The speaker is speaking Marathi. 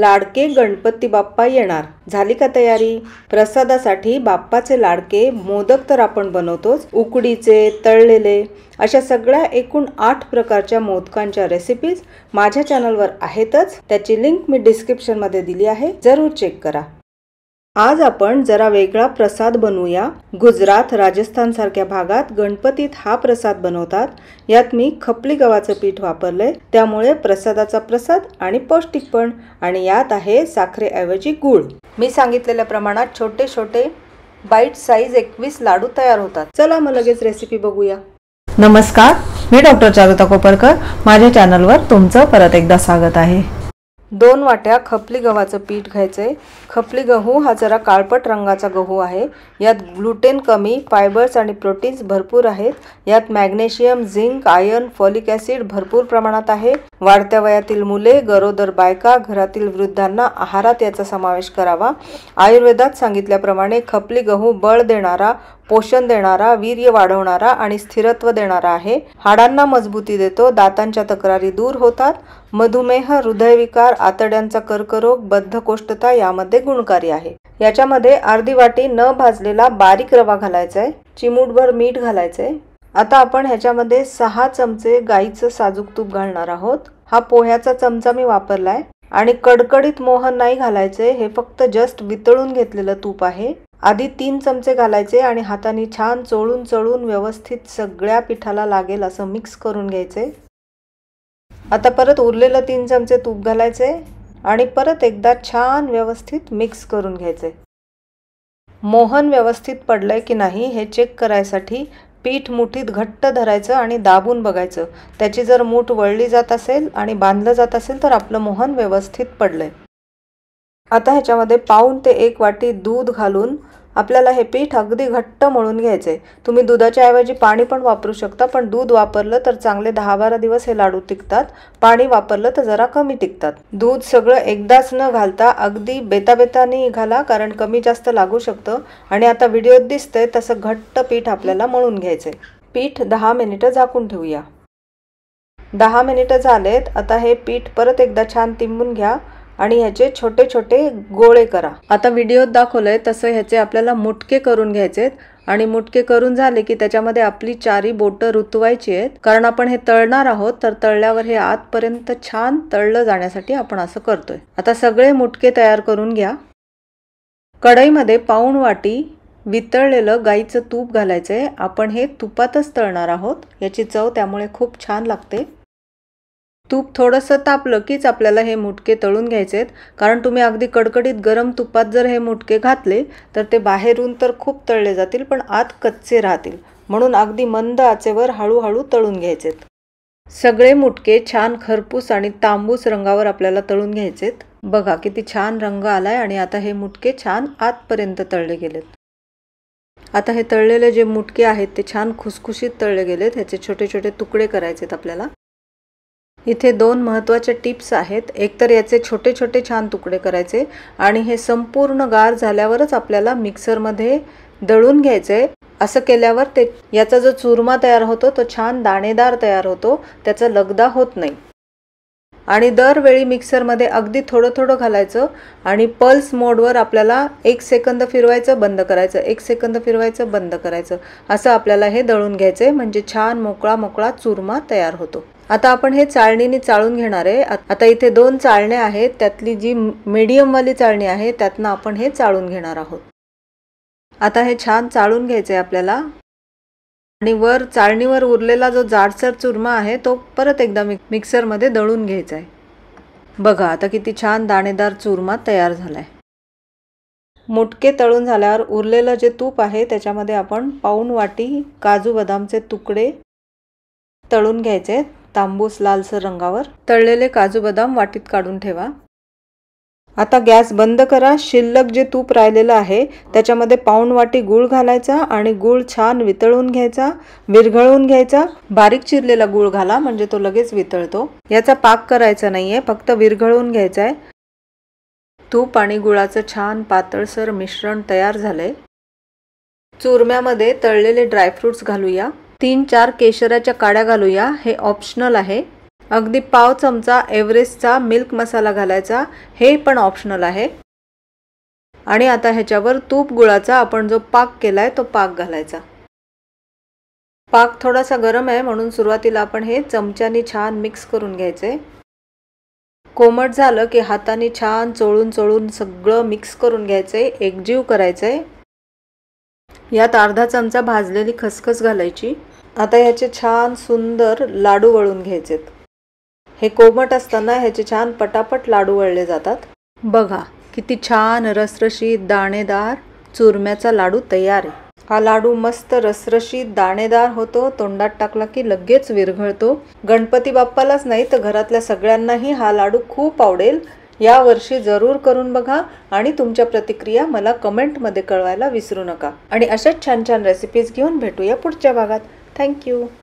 लाडके गणपती बाप्पा येणार झाली का तयारी प्रसादासाठी बाप्पाचे लाडके मोदक तर आपण बनवतोच उकडीचे तळलेले अशा सगळ्या एकूण आठ प्रकारच्या मोदकांच्या रेसिपीज माझ्या चॅनलवर आहेतच त्याची लिंक मी डिस्क्रिप्शनमध्ये दिली आहे जरूर चेक करा आज आपण जरा वेगळा प्रसाद बनवूया गुजरात राजस्थान सारख्या भागात गणपतीत हा प्रसाद बनवतात यात मी खपली गव्हाचं पीठ वापरलंय त्यामुळे प्रसादाचा प्रसाद आणि पौष्टिक पण आणि यात आहे साखरेऐवजी गूळ मी सांगितलेल्या प्रमाणात छोटे छोटे बाईट साईज एकवीस लाडू तयार होतात चला मग लगेच रेसिपी बघूया नमस्कार मी डॉक्टर चारुता कोपरकर माझ्या चॅनलवर तुमचं परत एकदा स्वागत आहे दोन वाट्या खपली गव्हाचं पीठ घ्यायचं आहे खपली गहू हा जरा काळपट रंगाचा गहू आहे यात ग्लुटेन कमी फायबर्स आणि प्रोटीन्स भरपूर आहेत यात magnesium zinc iron folic acid भरपूर प्रमाणात आहे वाढत्या वयातील मुले गरोदर बायका घरातील वृद्धांना आहारात याचा समावेश करावा आयुर्वेदात सांगितल्याप्रमाणे खपली गहू बळ देणारा पोषण देणारा वीर्य वाढवणारा आणि स्थिरत्व देणारा आहे हाडांना मजबूती देतो दातांच्या तक्रारी दूर होतात मधुमेह हृदयविकार आतड्यांचा कर्करोग बद्धकोष्ठता यामध्ये गुणकारी आहे याच्यामध्ये अर्धी वाटी न भाजलेला बारीक रवा घालायचा आहे चिमूटभर मीठ घालायचं आहे आता आपण ह्याच्यामध्ये सहा चमचे गाईचं साजूक तूप घालणार आहोत हा पोह्याचा चमचा मी वापरलाय आणि कडकडीत मोहन नाही घालायचे हे फक्त जस्ट वितळून घेतलेलं तूप आहे आधी तीन चमचे घालायचे आणि हाताने छान चोळून चळून व्यवस्थित सगळ्या पिठाला लागेल असं मिक्स करून घ्यायचे आता परत उरलेलं तीन चमचे तूप घालायचे आणि परत एकदा छान व्यवस्थित मिक्स करून घ्यायचे मोहन व्यवस्थित पडलंय की नाही हे चेक करायसाठी पीठ मुठीत घट्ट धरायचं आणि दाबून बघायचं त्याची जर मूठ वळली जात असेल आणि बांधलं जात असेल तर आपलं मोहन व्यवस्थित पडलंय आता ह्याच्यामध्ये पाऊण ते एक वाटी दूध घालून आपल्याला हे पीठ अगदी घट्ट मळून घ्यायचे तुम्ही दुधाच्या ऐवजी पाणी पण वापरू शकता पण दूध वापरलं तर चांगले दहा बारा दिवस हे लाडू टिकतात पाणी वापरलं तर जरा कमी टिकतात दूध सगळं एकदाच न घालता अगदी बेताबेताने घाला कारण कमी जास्त लागू शकतं आणि आता व्हिडिओत दिसतंय तसं घट्ट पीठ आपल्याला मळून घ्यायचे पीठ दहा मिनिटं झाकून ठेवूया दहा मिनिटं झालेत आता हे पीठ परत एकदा छान तिंबून घ्या आणि ह्याचे छोटे छोटे गोळे करा आता व्हिडिओत दाखवलंय तसं ह्याचे आपल्याला मुटके करून घ्यायचेत आणि मुटके करून झाले की त्याच्यामध्ये आपली चारी बोटं रुतवायची आहेत कारण आपण हे तळणार आहोत तर तळल्यावर हे आतपर्यंत छान तळलं जाण्यासाठी आपण असं करतोय आता सगळे मुटके तयार करून घ्या कढईमध्ये पाऊण वाटी वितळलेलं गाईचं तूप घालायचंय आहे आपण हे तुपातच तळणार आहोत याची चव त्यामुळे खूप छान लागते तूप थोडंसं तापलं कीच आपल्याला हे मुटके तळून घ्यायचे आहेत कारण तुम्ही अगदी कडकडीत गरम तुपात जर हे मुटके घातले तर ते बाहेरून तर खूप तळले जातील पण आत कच्चे राहतील म्हणून अगदी मंद आचेवर हळूहळू तळून घ्यायचेत सगळे मुटके छान खरपूस आणि तांबूस रंगावर आपल्याला तळून घ्यायचेत बघा किती छान रंग आलाय आणि आता हे मुटके छान आतपर्यंत तळले गेलेत आता हे तळलेले जे मुटके आहेत ते छान खुसखुशीत तळले गेलेत ह्याचे छोटे छोटे तुकडे आहेत आपल्याला इथे दोन महत्त्वाचे टिप्स आहेत एकतर याचे छोटे छोटे छान तुकडे करायचे आणि हे संपूर्ण गार झाल्यावरच आपल्याला मिक्सरमध्ये दळून घ्यायचं आहे असं केल्यावर ते याचा जो चुरमा तयार होतो तो छान दाणेदार तयार होतो त्याचा लगदा होत नाही आणि दरवेळी मिक्सरमध्ये अगदी थोडं थोडं घालायचं आणि पल्स मोडवर आपल्याला एक सेकंद फिरवायचं बंद करायचं एक सेकंद फिरवायचं बंद करायचं असं आपल्याला हे दळून घ्यायचं आहे म्हणजे छान मोकळा मोकळा चुरमा तयार होतो आता आपण हे चाळणीने चाळून घेणार आहे आता इथे दोन चाळण्या आहेत त्यातली जी मीडियमवाली चाळणी आहे त्यातनं आपण हे चाळून घेणार आहोत आता हे छान चाळून घ्यायचं आहे आपल्याला आणि वर चाळणीवर उरलेला जो जाडसर चुरमा आहे तो परत एकदा मिक मिक्सरमध्ये दळून घ्यायचा आहे बघा आता किती छान दाणेदार चुरमा तयार झाला आहे मुटके तळून झाल्यावर उरलेलं जे तूप आहे त्याच्यामध्ये आपण पाऊन वाटी काजू बदामचे तुकडे तळून घ्यायचे आहेत तांबूस लालसर रंगावर तळलेले काजू बदाम वाटीत काढून ठेवा आता गॅस बंद करा शिल्लक जे तूप राहिलेलं आहे त्याच्यामध्ये पाऊन वाटी गूळ घालायचा आणि गूळ छान वितळून घ्यायचा विरघळवून घ्यायचा बारीक चिरलेला गूळ घाला म्हणजे तो लगेच वितळतो याचा पाक करायचा नाही आहे फक्त विरघळवून घ्यायचा आहे तूप आणि गुळाचं छान पातळसर मिश्रण तयार झालंय चुरम्यामध्ये तळलेले ड्रायफ्रुट्स घालूया तीन चार केशराच्या काड्या घालूया हे ऑप्शनल आहे अगदी पाव चमचा एव्हरेस्टचा मिल्क मसाला घालायचा हे पण ऑप्शनल आहे आणि आता ह्याच्यावर तूप गुळाचा आपण जो पाक केला आहे तो पाक घालायचा पाक थोडासा गरम आहे म्हणून सुरुवातीला आपण हे चमच्यानी छान मिक्स करून घ्यायचे कोमट झालं की हाताने छान चोळून चोळून सगळं मिक्स करून घ्यायचंय एकजीव करायचं आहे यात अर्धा चमचा भाजलेली खसखस घालायची आता ह्याचे छान सुंदर लाडू वळून घ्यायचेत हे कोमट असताना ह्याचे छान पटापट लाडू वळले जातात बघा किती छान रसरशीत दाणेदार चुरम्याचा लाडू तयार आहे हा लाडू मस्त रसरशीत दाणेदार होतो तोंडात टाकला की लगेच विरघळतो गणपती बाप्पालाच नाही तर घरातल्या सगळ्यांनाही हा लाडू खूप आवडेल यावर्षी जरूर करून बघा आणि तुमच्या प्रतिक्रिया मला कमेंटमध्ये कळवायला विसरू नका आणि अशाच छान छान रेसिपीज घेऊन भेटूया पुढच्या भागात थँक्यू